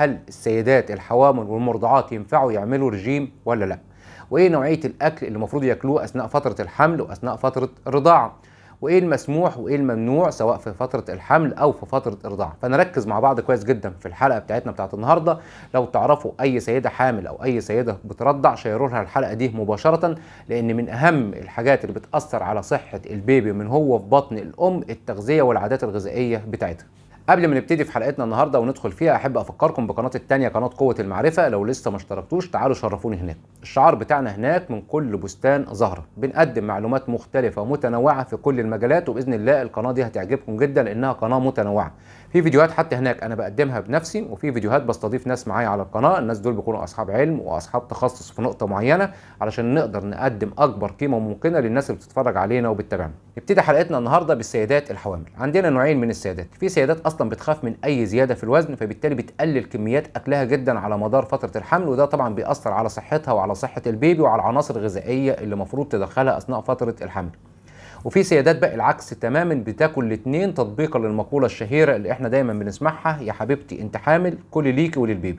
هل السيدات الحوامل والمرضعات ينفعوا يعملوا رجيم ولا لا وايه نوعيه الاكل اللي المفروض ياكلوه اثناء فتره الحمل واثناء فتره الرضاعه وايه المسموح وايه الممنوع سواء في فتره الحمل او في فتره الرضاعه فنركز مع بعض كويس جدا في الحلقه بتاعتنا بتاعت النهارده لو تعرفوا اي سيده حامل او اي سيده بترضع شيروا لها الحلقه دي مباشره لان من اهم الحاجات اللي بتاثر على صحه البيبي من هو في بطن الام التغذيه والعادات الغذائيه بتاعتها قبل ما نبتدي في حلقتنا النهارده وندخل فيها احب افكركم بقناتي الثانيه قناه قوه المعرفه لو لسه ما اشتركتوش تعالوا شرفوني هناك الشعار بتاعنا هناك من كل بستان زهره بنقدم معلومات مختلفه ومتنوعه في كل المجالات وباذن الله القناه دي هتعجبكم جدا لانها قناه متنوعه في فيديوهات حتى هناك انا بقدمها بنفسي وفي فيديوهات بستضيف ناس معايا على القناه الناس دول بيكونوا اصحاب علم واصحاب تخصص في نقطه معينه علشان نقدر نقدم اكبر قيمه ممكنه للناس اللي بتتفرج علينا وبتتابعنا نبتدي حلقتنا النهارده بالسيدات الحوامل عندنا نوعين من السيدات في سيدات اصلا بتخاف من اي زياده في الوزن فبالتالي بتقلل كميات اكلها جدا على مدار فتره الحمل وده طبعا بيأثر على صحتها وعلى صحه البيبي وعلى العناصر الغذائيه اللي المفروض تدخلها اثناء فتره الحمل وفي سيادات بقى العكس تماما بتاكل الاثنين تطبيقا للمقوله الشهيره اللي احنا دايما بنسمعها يا حبيبتي انت حامل كل ليكي وللبيبي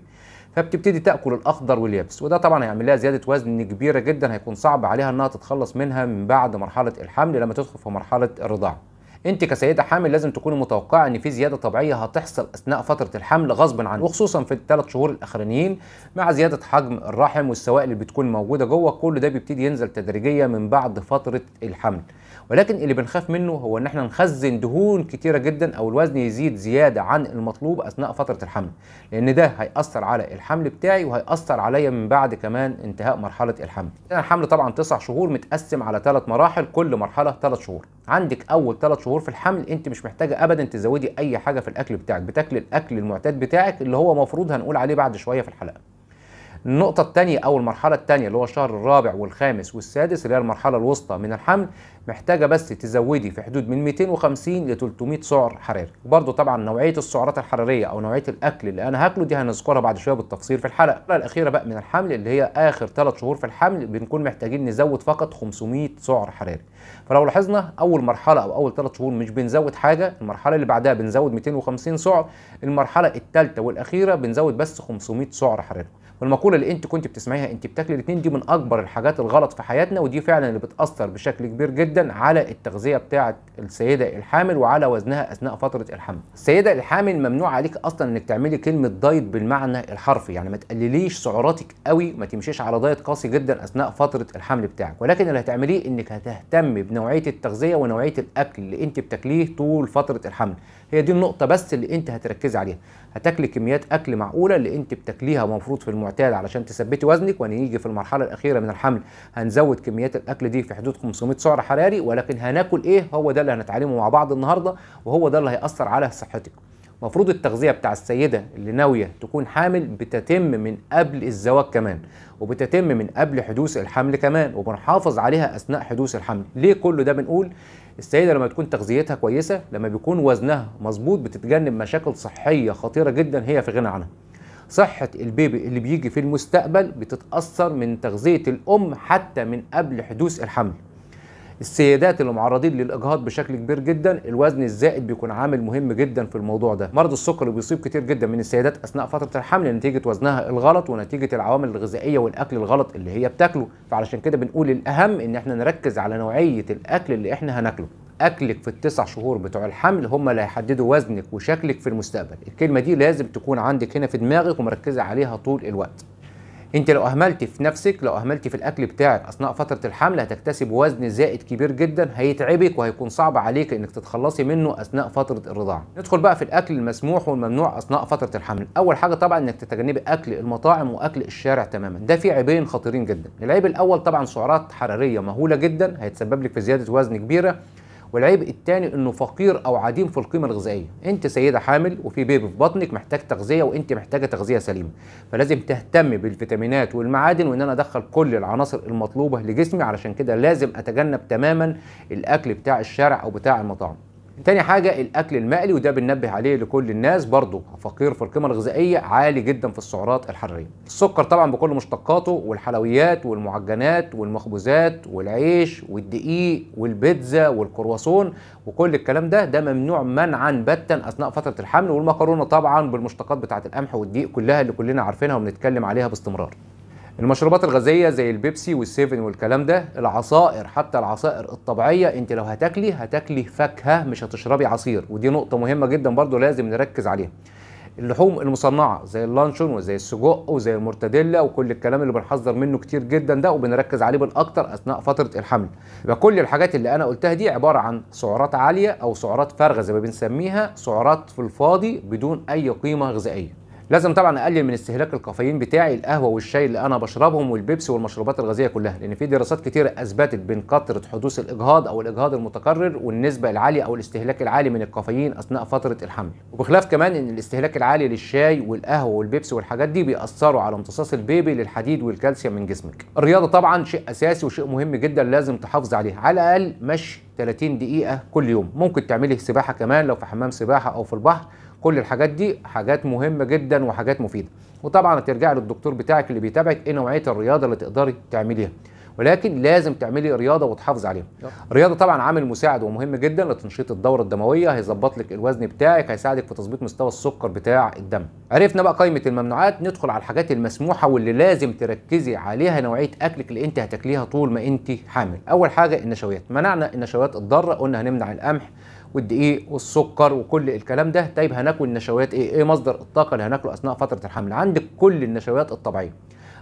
فبتبتدي تاكل الاخضر واليابس وده طبعا هيعمل لها زياده وزن كبيره جدا هيكون صعب عليها انها تتخلص منها من بعد مرحله الحمل لما تدخل في مرحله الرضاعه انت كسيده حامل لازم تكوني متوقعه ان في زياده طبيعيه هتحصل اثناء فتره الحمل غصبا عنك وخصوصا في الثلاث شهور الاخرانيين مع زياده حجم الرحم والسوائل اللي بتكون موجوده جوه كل ده بيبتدي ينزل تدريجيا من بعد فتره الحمل ولكن اللي بنخاف منه هو ان احنا نخزن دهون كتيره جدا او الوزن يزيد زياده عن المطلوب اثناء فتره الحمل لان ده هياثر على الحمل بتاعي وهياثر عليا من بعد كمان انتهاء مرحله الحمل الحمل طبعا تسع شهور متقسم على ثلاث مراحل كل مرحله ثلاث شهور عندك اول ثلاث شهور في الحمل انت مش محتاجه ابدا تزودي اي حاجه في الاكل بتاعك بتاكلي الاكل المعتاد بتاعك اللي هو مفروض هنقول عليه بعد شويه في الحلقه النقطة الثانية أو المرحلة الثانية اللي هو الشهر الرابع والخامس والسادس اللي هي المرحلة الوسطى من الحمل محتاجة بس تزودي في حدود من 250 ل 300 سعر حراري وبرضه طبعا نوعية السعرات الحرارية أو نوعية الأكل اللي أنا هاكله دي هنذكرها بعد شوية بالتفصيل في الحلقة الحلقة الأخيرة بقى من الحمل اللي هي آخر ثلاث شهور في الحمل بنكون محتاجين نزود فقط 500 سعر حراري فلو لاحظنا أول مرحلة أو أول ثلاث شهور مش بنزود حاجة المرحلة اللي بعدها بنزود 250 سعر المرحلة الثالثة والأخيرة بنزود بس 500 سعر حراري والمقوله اللي انت كنت بتسمعيها انت بتاكلي الاثنين دي من اكبر الحاجات الغلط في حياتنا ودي فعلا اللي بتاثر بشكل كبير جدا على التغذيه بتاعه السيده الحامل وعلى وزنها اثناء فتره الحمل السيده الحامل ممنوع عليك اصلا انك تعملي كلمه دايت بالمعنى الحرفي يعني ما تقلليش سعراتك قوي ما تمشيش على دايت قاسي جدا اثناء فتره الحمل بتاعك ولكن اللي هتعمليه انك هتهتمي بنوعيه التغذيه ونوعيه الاكل اللي انت بتاكليه طول فتره الحمل هي دي النقطه بس اللي انت هتركز عليها هتاكلي كميات اكل معقوله اللي انت بتاكليها مفروض في المعتاد علشان تثبتي وزنك ونيجي في المرحله الاخيره من الحمل هنزود كميات الاكل دي في حدود 500 سعر حراري ولكن هناكل ايه هو ده اللي هنتعلمه مع بعض النهارده وهو ده اللي هياثر على صحتك مفروض التغذية بتاع السيدة اللي ناوية تكون حامل بتتم من قبل الزواج كمان وبتتم من قبل حدوث الحمل كمان وبنحافظ عليها أثناء حدوث الحمل ليه كل ده بنقول السيدة لما تكون تغذيتها كويسة لما بيكون وزنها مظبوط بتتجنب مشاكل صحية خطيرة جدا هي في غنى عنها صحة البيبي اللي بيجي في المستقبل بتتأثر من تغذية الأم حتى من قبل حدوث الحمل السيدات اللي معرضين للاجهاض بشكل كبير جدا الوزن الزائد بيكون عامل مهم جدا في الموضوع ده مرض السكر اللي بيصيب كتير جدا من السيدات اثناء فتره الحمل نتيجه وزنها الغلط ونتيجه العوامل الغذائيه والاكل الغلط اللي هي بتاكله فعلشان كده بنقول الاهم ان احنا نركز على نوعيه الاكل اللي احنا هناكله اكلك في التسع شهور بتوع الحمل هم اللي هيحددوا وزنك وشكلك في المستقبل الكلمه دي لازم تكون عندك هنا في دماغك ومركزه عليها طول الوقت انت لو اهملتي في نفسك لو اهملتي في الاكل بتاعك اثناء فتره الحمل هتكتسب وزن زائد كبير جدا هيتعبك وهيكون صعب عليك انك تتخلصي منه اثناء فتره الرضاعه ندخل بقى في الاكل المسموح والممنوع اثناء فتره الحمل اول حاجه طبعا انك تتجنبي اكل المطاعم واكل الشارع تماما ده فيه عيبين خطيرين جدا العيب الاول طبعا سعرات حراريه مهوله جدا هيتسبب لك في زياده وزن كبيره والعيب الثاني انه فقير او عديم في القيمه الغذائيه انت سيده حامل وفي بيبي في بطنك محتاج تغذيه وانت محتاجه تغذيه سليمه فلازم تهتم بالفيتامينات والمعادن وان انا ادخل كل العناصر المطلوبه لجسمي علشان كده لازم اتجنب تماما الاكل بتاع الشارع او بتاع المطاعم تاني حاجة الأكل المقلي وده بننبه عليه لكل الناس برضه فقير في القيمة الغذائية عالي جدا في السعرات الحرارية السكر طبعا بكل مشتقاته والحلويات والمعجنات والمخبوزات والعيش والدقيق والبيتزا والكرواسون وكل الكلام ده ده ممنوع منعا باتا أثناء فترة الحمل والمكرونة طبعا بالمشتقات بتاعة القمح والدقيق كلها اللي كلنا عارفينها وبنتكلم عليها باستمرار المشروبات الغازيه زي البيبسي والسيفن والكلام ده العصائر حتى العصائر الطبيعيه انت لو هتاكلي هتاكلي فاكهه مش هتشربي عصير ودي نقطه مهمه جدا برضو لازم نركز عليها اللحوم المصنعه زي اللانشون وزي السجق وزي المرتديلا وكل الكلام اللي بنحذر منه كتير جدا ده وبنركز عليه بالاكتر اثناء فتره الحمل وكل الحاجات اللي انا قلتها دي عباره عن سعرات عاليه او سعرات فارغه زي ما بنسميها سعرات في الفاضي بدون اي قيمه غذائيه لازم طبعا اقلل من استهلاك الكافيين بتاعي القهوه والشاي اللي انا بشربهم والبيبس والمشروبات الغازيه كلها لان في دراسات كتير اثبتت بين كثره حدوث الاجهاض او الاجهاض المتكرر والنسبه العاليه او الاستهلاك العالي من الكافيين اثناء فتره الحمل وبخلاف كمان ان الاستهلاك العالي للشاي والقهوه والبيبس والحاجات دي بيأثروا على امتصاص البيبي للحديد والكالسيوم من جسمك الرياضه طبعا شيء اساسي وشيء مهم جدا لازم تحافظ عليه على الاقل مشي 30 دقيقه كل يوم ممكن تعملي سباحه كمان لو في حمام سباحه او في البحر كل الحاجات دي حاجات مهمه جدا وحاجات مفيده وطبعا هترجعي للدكتور بتاعك اللي بيتابعك ايه نوعيه الرياضه اللي تقدري تعمليها ولكن لازم تعملي رياضه وتحافظي عليها الرياضه طبعا عامل مساعد ومهم جدا لتنشيط الدوره الدمويه هيظبط لك الوزن بتاعك هيساعدك في تظبيط مستوى السكر بتاع الدم عرفنا بقى قائمه الممنوعات ندخل على الحاجات المسموحه واللي لازم تركزي عليها نوعيه اكلك اللي انت هتاكليها طول ما انت حامل اول حاجه النشويات منعنا النشويات الضاره قلنا هنمنع القمح والدقيق والسكر وكل الكلام ده طيب هناكل النشويات ايه ايه مصدر الطاقه اللي هناكله اثناء فتره الحمل عندك كل النشويات الطبيعيه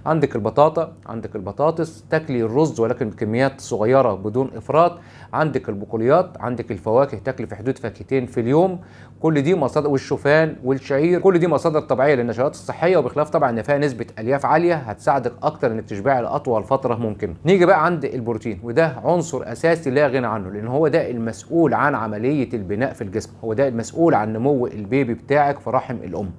عندك البطاطا عندك البطاطس تاكلي الرز ولكن بكميات صغيره بدون افراط عندك البقوليات عندك الفواكه تاكلي في حدود فاكهتين في اليوم كل دي مصادر والشوفان والشعير كل دي مصادر طبيعيه للنشويات الصحيه وبخلاف طبعا ان فيها نسبه الياف عاليه هتساعدك اكتر انك تشبعي لاطول فتره ممكن نيجي بقى عند البروتين وده عنصر اساسي لا غنى عنه لان هو ده المسؤول عن عمليه البناء في الجسم هو ده المسؤول عن نمو البيبي بتاعك في رحم الام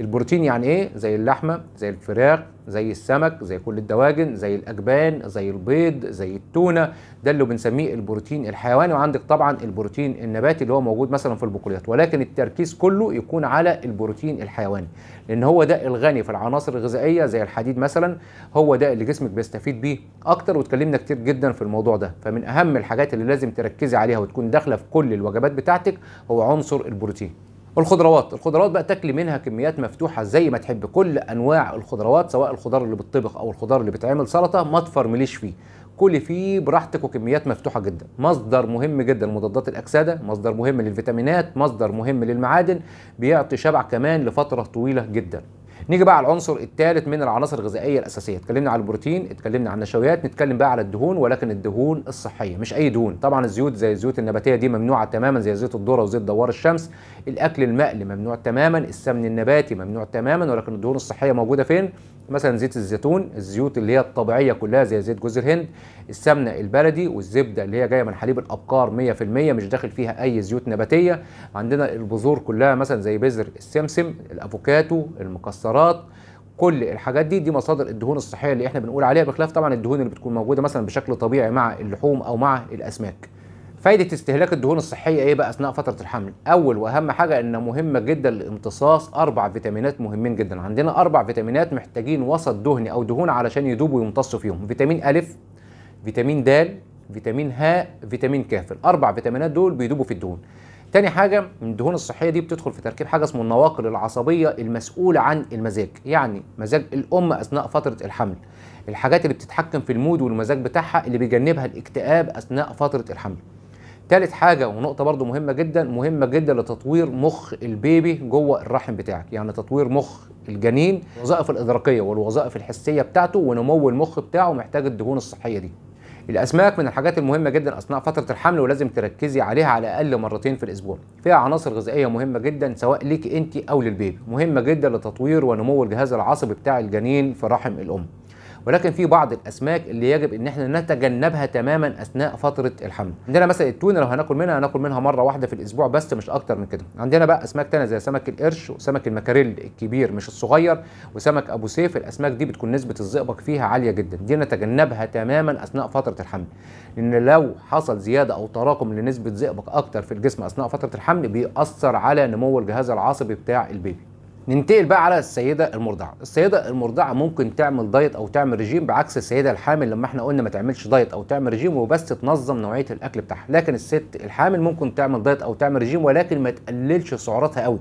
البروتين يعني ايه زي اللحمه زي الفراخ زي السمك زي كل الدواجن زي الاجبان زي البيض زي التونه ده اللي بنسميه البروتين الحيواني وعندك طبعا البروتين النباتي اللي هو موجود مثلا في البقوليات ولكن التركيز كله يكون على البروتين الحيواني لان هو ده الغني في العناصر الغذائيه زي الحديد مثلا هو ده اللي جسمك بيستفيد بيه اكتر واتكلمنا كتير جدا في الموضوع ده فمن اهم الحاجات اللي لازم تركزي عليها وتكون داخله في كل الوجبات بتاعتك هو عنصر البروتين الخضروات الخضروات بقى تاكلي منها كميات مفتوحه زي ما تحب كل انواع الخضروات سواء الخضار اللي بتطبخ او الخضار اللي بتعمل سلطه ما تفرمليش فيه كلي فيه براحتك وكميات مفتوحه جدا مصدر مهم جدا لمضادات الاكسده مصدر مهم للفيتامينات مصدر مهم للمعادن بيعطي شبع كمان لفتره طويله جدا نيجي بقى على العنصر الثالث من العناصر الغذائيه الاساسيه اتكلمنا على البروتين اتكلمنا على النشويات نتكلم بقى على الدهون ولكن الدهون الصحيه مش اي دهون طبعا الزيوت زي الزيوت النباتيه دي ممنوعه تماما زي زيت الذره وزيت دوار الشمس الاكل المقلي ممنوع تماما السمن النباتي ممنوع تماما ولكن الدهون الصحيه موجوده فين مثلا زيت الزيتون الزيوت اللي هي الطبيعيه كلها زي زيت جوز الهند السمنه البلدي والزبده اللي هي جايه من حليب الابقار 100% مش داخل فيها اي زيوت نباتيه عندنا البذور كلها مثلا زي بذر السمسم الافوكاتو المكسرات السعرات كل الحاجات دي دي مصادر الدهون الصحيه اللي احنا بنقول عليها بخلاف طبعا الدهون اللي بتكون موجوده مثلا بشكل طبيعي مع اللحوم او مع الاسماك فايدة استهلاك الدهون الصحية ايه بقى أثناء فترة الحمل؟ أول وأهم حاجة إن مهمة جدا لامتصاص أربع فيتامينات مهمين جدا، عندنا أربع فيتامينات محتاجين وسط دهني أو دهون علشان يدوبوا ويمتصوا فيهم، فيتامين أ، فيتامين د، فيتامين ه، فيتامين ك، الأربع فيتامينات دول بيدوبوا في الدهون. تاني حاجه الدهون الصحيه دي بتدخل في تركيب حاجه اسمه النواقل العصبيه المسؤوله عن المزاج يعني مزاج الام اثناء فتره الحمل الحاجات اللي بتتحكم في المود والمزاج بتاعها اللي بيجنبها الاكتئاب اثناء فتره الحمل تالت حاجه ونقطه برضو مهمه جدا مهمه جدا لتطوير مخ البيبي جوه الرحم بتاعك يعني تطوير مخ الجنين الوظائف الادراكيه والوظائف الحسيه بتاعته ونمو المخ بتاعه محتاج الدهون الصحيه دي الاسماك من الحاجات المهمه جدا اثناء فتره الحمل ولازم تركزي عليها على الاقل مرتين في الاسبوع فيها عناصر غذائيه مهمه جدا سواء ليك انت او للبيبي مهمه جدا لتطوير ونمو الجهاز العصبي بتاع الجنين في رحم الام ولكن في بعض الاسماك اللي يجب ان احنا نتجنبها تماما اثناء فتره الحمل عندنا مثلا التونه لو هناكل منها هناكل منها مره واحده في الاسبوع بس مش اكتر من كده عندنا بقى اسماك تانية زي سمك القرش وسمك المكاريل الكبير مش الصغير وسمك ابو سيف الاسماك دي بتكون نسبه الزئبق فيها عاليه جدا دي نتجنبها تماما اثناء فتره الحمل لان لو حصل زياده او تراكم لنسبه زئبق اكتر في الجسم اثناء فتره الحمل بيأثر على نمو الجهاز العصبي بتاع البيبي ننتقل بقى على السيده المرضعه السيده المرضعه ممكن تعمل دايت او تعمل رجيم بعكس السيده الحامل لما احنا قلنا ما تعملش دايت او تعمل رجيم وبس تنظم نوعيه الاكل بتاعها لكن الست الحامل ممكن تعمل دايت او تعمل رجيم ولكن ما تقللش سعراتها قوي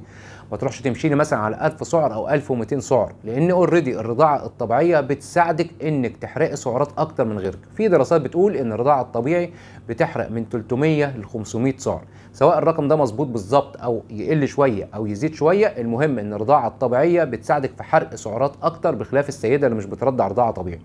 ما تروحش تمشي لي مثلا على 1000 سعر او 1200 سعر لان اوريدي الرضاعه الطبيعيه بتساعدك انك تحرق سعرات اكتر من غيرك في دراسات بتقول ان الرضاعه الطبيعي بتحرق من 300 ل 500 سعر سواء الرقم ده مظبوط بالظبط او يقل شويه او يزيد شويه المهم ان الرضاعه الطبيعيه بتساعدك في حرق سعرات اكتر بخلاف السيده اللي مش بترضع رضاعه طبيعي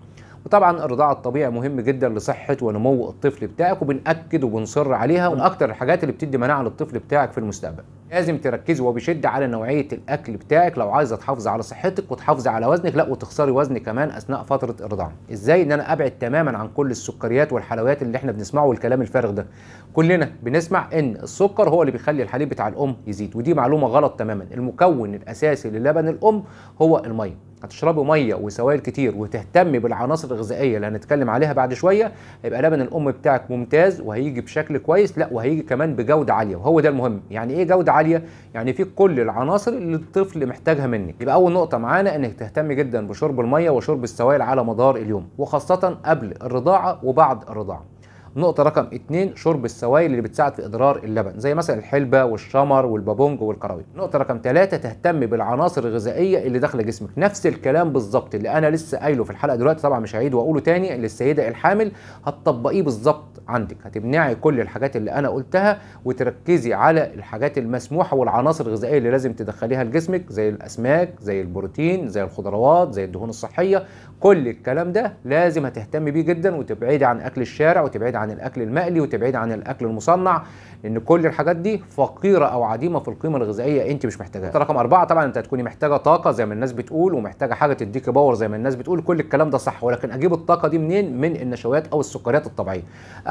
وطبعا الرضاعه الطبيعي مهم جدا لصحه ونمو الطفل بتاعك وبناكد وبنصر عليها واكتر الحاجات اللي بتدي مناعه للطفل بتاعك في المستقبل لازم تركزي وبشده على نوعيه الاكل بتاعك لو عايزه تحافظي على صحتك وتحافظي على وزنك لا وتخسري وزن كمان اثناء فتره الرضاعه ازاي ان انا ابعد تماما عن كل السكريات والحلويات اللي احنا بنسمعه والكلام الفارغ ده كلنا بنسمع ان السكر هو اللي بيخلي الحليب بتاع الام يزيد ودي معلومه غلط تماما المكون الاساسي للبن الام هو الميه هتشربي ميه وسوائل كتير وتهتمي بالعناصر الغذائيه اللي هنتكلم عليها بعد شويه هيبقى لبن الام بتاعك ممتاز وهيجي بشكل كويس لا وهيجي كمان بجوده عاليه وهو ده المهم يعني ايه جوده عاليه يعني في كل العناصر اللي الطفل محتاجها منك يبقى اول نقطه معانا انك تهتمي جدا بشرب الميه وشرب السوائل على مدار اليوم وخاصه قبل الرضاعه وبعد الرضاعه نقطه رقم اثنين شرب السوائل اللي بتساعد في ادرار اللبن زي مثلا الحلبه والشمر والبابونج والكراويط نقطه رقم ثلاثة تهتم بالعناصر الغذائيه اللي داخله جسمك نفس الكلام بالظبط اللي انا لسه قايله في الحلقه دلوقتي طبعا مش هعيد واقوله تاني للسيده الحامل هتطبقيه بالظبط عندك هتمنعي كل الحاجات اللي انا قلتها وتركزي على الحاجات المسموحه والعناصر الغذائيه اللي لازم تدخليها لجسمك زي الاسماك زي البروتين زي الخضروات زي الدهون الصحيه كل الكلام ده لازم هتهتمي بيه جدا وتبعدي عن اكل الشارع وتبعدي عن الاكل المقلي وتبعدي عن الاكل المصنع لان كل الحاجات دي فقيره او عديمه في القيمه الغذائيه انت مش محتاجاها رقم أربعة طبعا انت هتكوني محتاجه طاقه زي ما الناس بتقول ومحتاجه حاجه تديكي باور زي ما الناس بتقول كل الكلام ده صح ولكن اجيب الطاقه دي منين من النشويات او السكريات الطبيعيه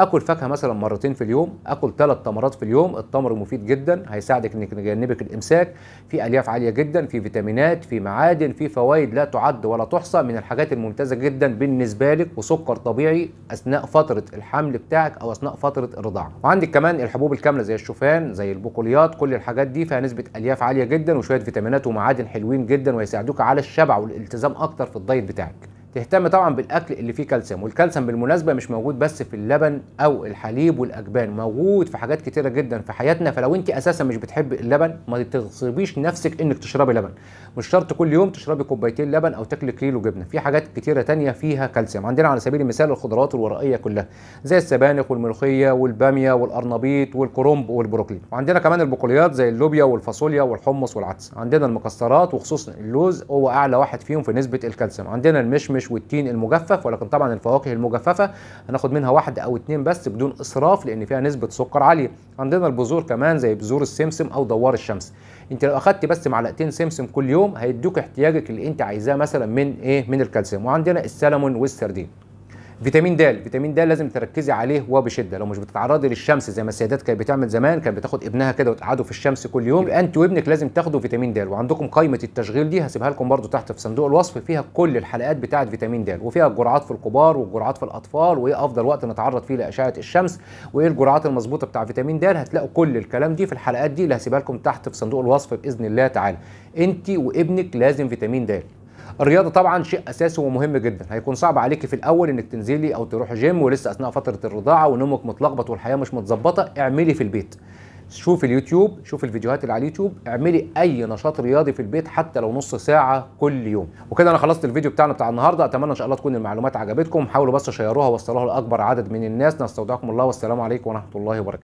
اكل فاكهه مثلا مرتين في اليوم اكل ثلاث تمرات في اليوم التمر مفيد جدا هيساعدك انك تجنبك الامساك في الياف عاليه جدا في فيتامينات في معادن في فوائد لا تعد ولا تحصى من الحاجات الممتازه جدا بالنسبه لك وسكر طبيعي اثناء فتره الحمل بتاعك او اثناء فتره الرضاعه وعندك كمان الحبوب الكامله زي الشوفان زي البقوليات كل الحاجات دي فيها نسبه الياف عاليه جدا وشويه فيتامينات ومعادن حلوين جدا وهيساعدوك على الشبع والالتزام اكتر في الدايت بتاعك تهتم طبعا بالاكل اللي فيه كالسيوم والكالسيوم بالمناسبه مش موجود بس في اللبن او الحليب والاجبان موجود في حاجات كتيره جدا في حياتنا فلو انت اساسا مش بتحب اللبن ما تغصبيش نفسك انك تشربي لبن مش شرط كل يوم تشربي كوبايتين لبن او تاكلي كيلو جبنه في حاجات كتيره تانية فيها كالسيوم عندنا على سبيل المثال الخضروات الورقيه كلها زي السبانخ والملوخيه والباميه والارنبيط والكرنب والبروكلي وعندنا كمان البقوليات زي اللوبيا والفاصوليا والحمص والعدس عندنا المكسرات وخصوصا اللوز هو اعلى واحد فيهم في نسبه الكالسيوم عندنا المشمش القرش والتين المجفف ولكن طبعا الفواكه المجففه هناخد منها واحده او اتنين بس بدون اسراف لان فيها نسبه سكر عاليه عندنا البذور كمان زي بذور السمسم او دوار الشمس انت لو اخدت بس معلقتين سمسم كل يوم هيدوك احتياجك اللي انت عايزاه مثلا من ايه من الكالسيوم وعندنا السلمون والسردين فيتامين د فيتامين د لازم تركزي عليه وبشده لو مش بتتعرضي للشمس زي ما السيدات كانت بتعمل زمان كانت بتاخد ابنها كده وتقعده في الشمس كل يوم يبقى انت وابنك لازم تاخدوا فيتامين د وعندكم قائمه التشغيل دي هسيبها لكم برده تحت في صندوق الوصف فيها كل الحلقات بتاعه فيتامين د وفيها الجرعات في الكبار والجرعات في الاطفال وايه افضل وقت نتعرض فيه لاشعه الشمس وايه الجرعات المظبوطه بتاع فيتامين د هتلاقوا كل الكلام دي في الحلقات دي اللي هسيبها لكم تحت في صندوق الوصف باذن الله تعالى انت وابنك لازم فيتامين د الرياضه طبعا شيء اساسي ومهم جدا هيكون صعب عليكي في الاول انك تنزلي او تروحي جيم ولسه اثناء فتره الرضاعه ونومك متلخبط والحياه مش متظبطه اعملي في البيت شوفي اليوتيوب شوفي الفيديوهات اللي على اليوتيوب اعملي اي نشاط رياضي في البيت حتى لو نص ساعه كل يوم وكده انا خلصت الفيديو بتاعنا بتاع النهارده اتمنى ان شاء الله تكون المعلومات عجبتكم حاولوا بس شيروها ووصلوها لاكبر عدد من الناس نستودعكم الله والسلام عليكم ورحمه الله وبركاته